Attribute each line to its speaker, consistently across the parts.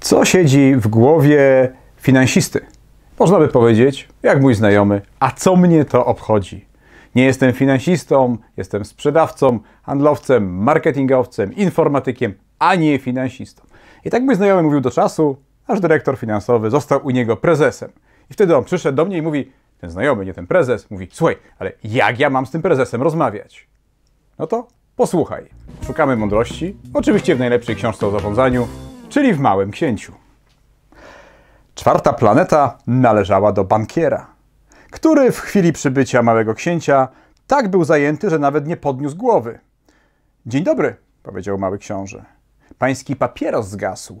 Speaker 1: Co siedzi w głowie finansisty? Można by powiedzieć, jak mój znajomy, a co mnie to obchodzi? Nie jestem finansistą, jestem sprzedawcą, handlowcem, marketingowcem, informatykiem, a nie finansistą. I tak mój znajomy mówił do czasu, aż dyrektor finansowy został u niego prezesem. I wtedy on przyszedł do mnie i mówi, ten znajomy, nie ten prezes, mówi, słuchaj, ale jak ja mam z tym prezesem rozmawiać? No to posłuchaj. Szukamy mądrości, oczywiście w najlepszej książce o zarządzaniu, czyli w Małym Księciu. Czwarta planeta należała do bankiera, który w chwili przybycia Małego Księcia tak był zajęty, że nawet nie podniósł głowy. Dzień dobry, powiedział Mały Książę. Pański papieros zgasł.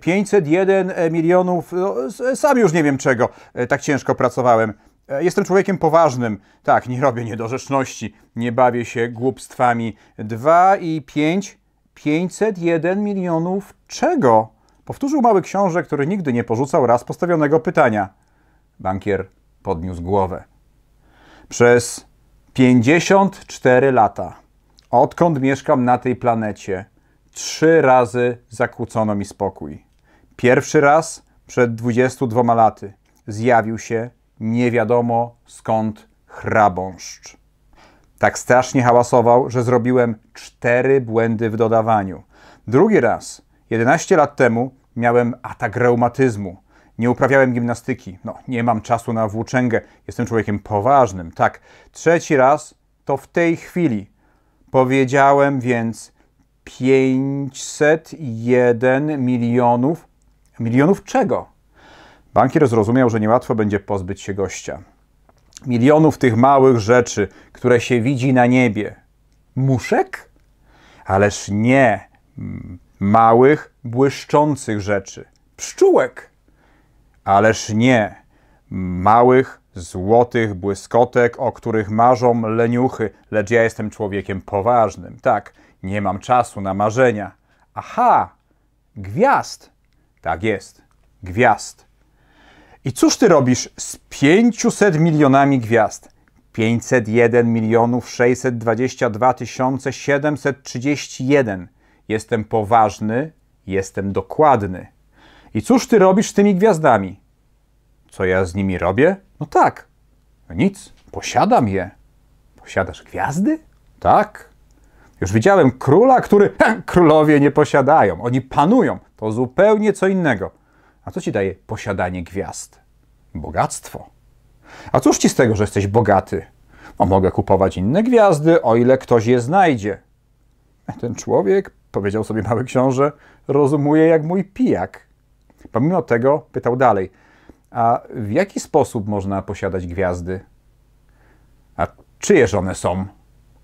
Speaker 1: 501 e, milionów, no, sam już nie wiem czego, e, tak ciężko pracowałem. E, jestem człowiekiem poważnym. Tak, nie robię niedorzeczności, nie bawię się głupstwami. 2 i 5, 501 milionów czego? Powtórzył mały książę, który nigdy nie porzucał raz postawionego pytania. Bankier podniósł głowę. Przez 54 lata, odkąd mieszkam na tej planecie, trzy razy zakłócono mi spokój. Pierwszy raz przed 22 laty zjawił się nie wiadomo skąd chrabąszcz. Tak strasznie hałasował, że zrobiłem cztery błędy w dodawaniu. Drugi raz, 11 lat temu, miałem atak reumatyzmu. Nie uprawiałem gimnastyki. No, nie mam czasu na włóczęgę. Jestem człowiekiem poważnym, tak. Trzeci raz to w tej chwili. Powiedziałem więc 501 milionów. Milionów czego? Bankier zrozumiał, że niełatwo będzie pozbyć się gościa. Milionów tych małych rzeczy, które się widzi na niebie. Muszek? Ależ nie. Małych, błyszczących rzeczy. Pszczółek. Ależ nie. Małych, złotych błyskotek, o których marzą leniuchy, lecz ja jestem człowiekiem poważnym. Tak, nie mam czasu na marzenia. Aha, gwiazd. Tak jest, gwiazd. I cóż ty robisz z 500 milionami gwiazd? 501 milionów 622 731. Jestem poważny, jestem dokładny. I cóż ty robisz z tymi gwiazdami? Co ja z nimi robię? No tak. No nic, posiadam je. Posiadasz gwiazdy? Tak. Już widziałem króla, który królowie nie posiadają. Oni panują. To zupełnie co innego. A co ci daje posiadanie gwiazd? Bogactwo. A cóż ci z tego, że jesteś bogaty? No, mogę kupować inne gwiazdy, o ile ktoś je znajdzie. Ten człowiek, powiedział sobie mały książę, rozumuje jak mój pijak. Pomimo tego pytał dalej, a w jaki sposób można posiadać gwiazdy? A czyjeż one są?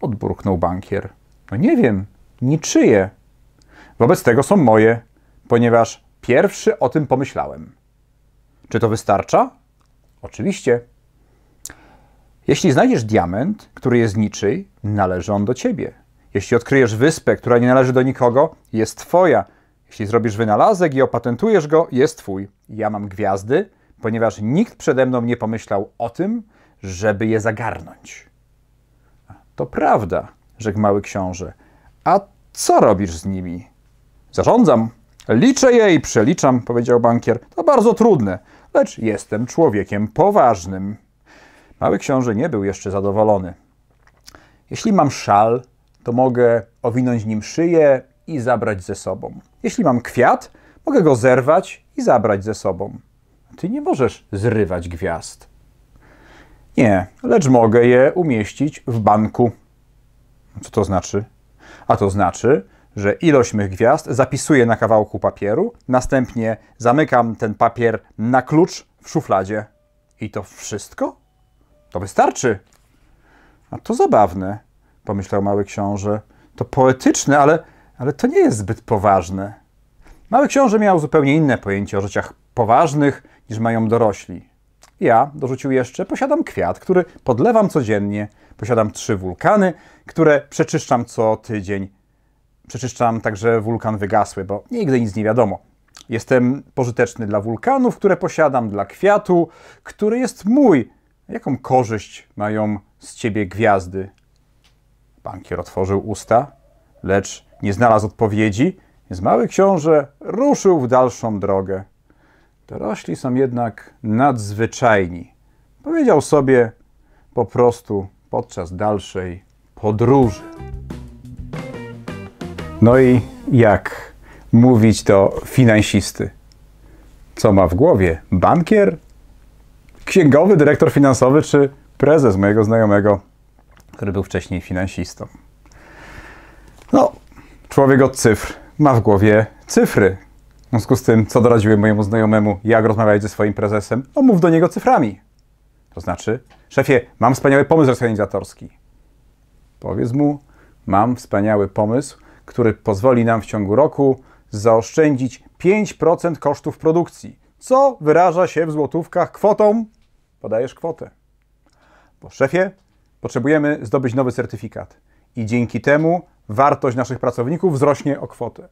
Speaker 1: Odburknął bankier. No nie wiem, niczyje. Wobec tego są moje, ponieważ pierwszy o tym pomyślałem. Czy to wystarcza? Oczywiście. Jeśli znajdziesz diament, który jest niczyj, należy on do ciebie. Jeśli odkryjesz wyspę, która nie należy do nikogo, jest twoja. Jeśli zrobisz wynalazek i opatentujesz go, jest twój. Ja mam gwiazdy, ponieważ nikt przede mną nie pomyślał o tym, żeby je zagarnąć. To prawda rzekł mały książę. A co robisz z nimi? Zarządzam. Liczę je i przeliczam, powiedział bankier. To bardzo trudne, lecz jestem człowiekiem poważnym. Mały książę nie był jeszcze zadowolony. Jeśli mam szal, to mogę owinąć nim szyję i zabrać ze sobą. Jeśli mam kwiat, mogę go zerwać i zabrać ze sobą. Ty nie możesz zrywać gwiazd. Nie, lecz mogę je umieścić w banku. Co to znaczy? A to znaczy, że ilość mych gwiazd zapisuję na kawałku papieru, następnie zamykam ten papier na klucz w szufladzie. I to wszystko? To wystarczy. A to zabawne, pomyślał mały książę. To poetyczne, ale, ale to nie jest zbyt poważne. Mały książę miał zupełnie inne pojęcie o rzeczach poważnych niż mają dorośli. Ja, dorzucił jeszcze, posiadam kwiat, który podlewam codziennie, Posiadam trzy wulkany, które przeczyszczam co tydzień. Przeczyszczam także wulkan wygasły, bo nigdy nic nie wiadomo. Jestem pożyteczny dla wulkanów, które posiadam, dla kwiatu, który jest mój. Jaką korzyść mają z ciebie gwiazdy? Bankier otworzył usta, lecz nie znalazł odpowiedzi, więc mały książę ruszył w dalszą drogę. Dorośli są jednak nadzwyczajni. Powiedział sobie po prostu podczas dalszej podróży. No i jak mówić do finansisty? Co ma w głowie? Bankier? Księgowy, dyrektor finansowy czy prezes mojego znajomego, który był wcześniej finansistą? No, człowiek od cyfr ma w głowie cyfry. W związku z tym, co doradziłem mojemu znajomemu, jak rozmawiać ze swoim prezesem? No mów do niego cyframi. To znaczy, szefie, mam wspaniały pomysł organizatorski. Powiedz mu, mam wspaniały pomysł, który pozwoli nam w ciągu roku zaoszczędzić 5% kosztów produkcji, co wyraża się w złotówkach kwotą. Podajesz kwotę. Bo szefie, potrzebujemy zdobyć nowy certyfikat i dzięki temu wartość naszych pracowników wzrośnie o kwotę.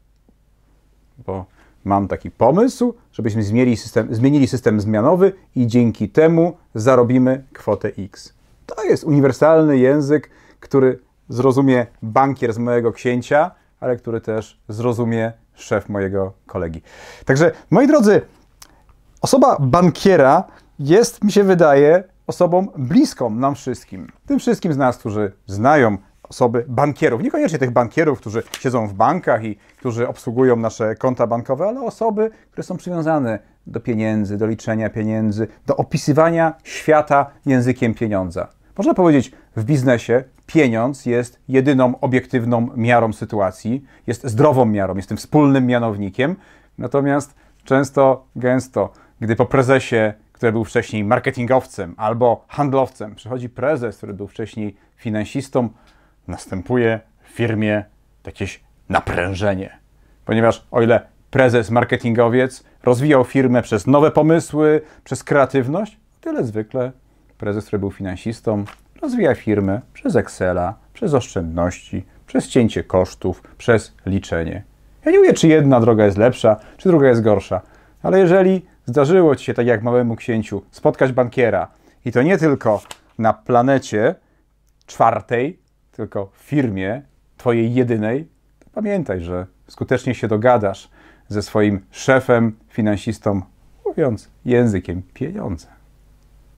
Speaker 1: Bo mam taki pomysł, żebyśmy zmienili system, zmienili system zmianowy i dzięki temu zarobimy kwotę X. To jest uniwersalny język, który zrozumie bankier z mojego księcia, ale który też zrozumie szef mojego kolegi. Także, moi drodzy, osoba bankiera jest, mi się wydaje, osobą bliską nam wszystkim. Tym wszystkim z nas, którzy znają osoby, bankierów, niekoniecznie tych bankierów, którzy siedzą w bankach i którzy obsługują nasze konta bankowe, ale osoby, które są przywiązane do pieniędzy, do liczenia pieniędzy, do opisywania świata językiem pieniądza. Można powiedzieć, w biznesie pieniądz jest jedyną obiektywną miarą sytuacji, jest zdrową miarą, jest tym wspólnym mianownikiem. Natomiast często, gęsto, gdy po prezesie, który był wcześniej marketingowcem albo handlowcem, przychodzi prezes, który był wcześniej finansistą, następuje w firmie jakieś naprężenie. Ponieważ o ile prezes marketingowiec rozwijał firmę przez nowe pomysły, przez kreatywność, tyle zwykle prezes, który był finansistą, rozwija firmę przez Excela, przez oszczędności, przez cięcie kosztów, przez liczenie. Ja nie mówię, czy jedna droga jest lepsza, czy druga jest gorsza, ale jeżeli zdarzyło Ci się, tak jak małemu księciu, spotkać bankiera i to nie tylko na planecie czwartej, tylko firmie, twojej jedynej, to pamiętaj, że skutecznie się dogadasz ze swoim szefem, finansistą, mówiąc językiem pieniądze.